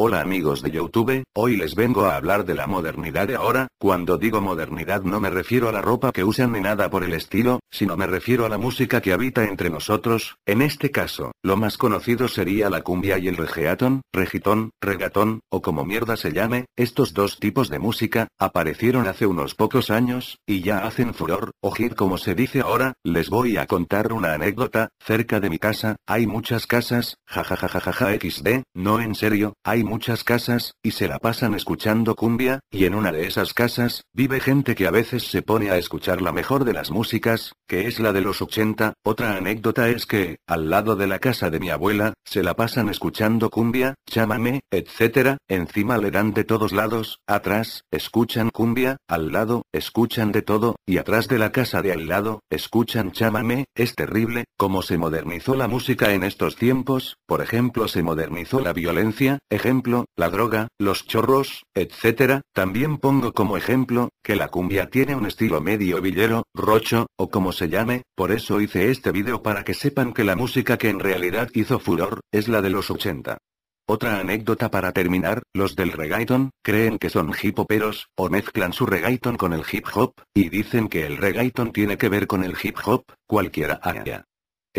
Hola amigos de YouTube, hoy les vengo a hablar de la modernidad de ahora, cuando digo modernidad no me refiero a la ropa que usan ni nada por el estilo, sino me refiero a la música que habita entre nosotros, en este caso, lo más conocido sería la cumbia y el regeatón, regitón, regatón, o como mierda se llame, estos dos tipos de música, aparecieron hace unos pocos años, y ya hacen furor, o hit como se dice ahora, les voy a contar una anécdota, cerca de mi casa, hay muchas casas, jajajajaja xd, no en serio, hay muchas casas, y se la pasan escuchando cumbia, y en una de esas casas, vive gente que a veces se pone a escuchar la mejor de las músicas, que es la de los 80. Otra anécdota es que, al lado de la casa de mi abuela, se la pasan escuchando cumbia, chámame, etc. Encima le dan de todos lados, atrás, escuchan cumbia, al lado, escuchan de todo, y atrás de la casa de al lado, escuchan chámame, es terrible, como se modernizó la música en estos tiempos, por ejemplo se modernizó la violencia, ejemplo ejemplo, la droga, los chorros, etc. También pongo como ejemplo, que la cumbia tiene un estilo medio villero, rocho, o como se llame, por eso hice este vídeo para que sepan que la música que en realidad hizo furor, es la de los 80. Otra anécdota para terminar, los del reggaeton, creen que son hipoperos, o mezclan su reggaeton con el hip hop, y dicen que el reggaeton tiene que ver con el hip hop, cualquiera haya. Ah,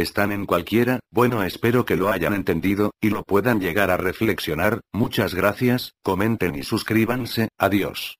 están en cualquiera, bueno espero que lo hayan entendido, y lo puedan llegar a reflexionar, muchas gracias, comenten y suscríbanse, adiós.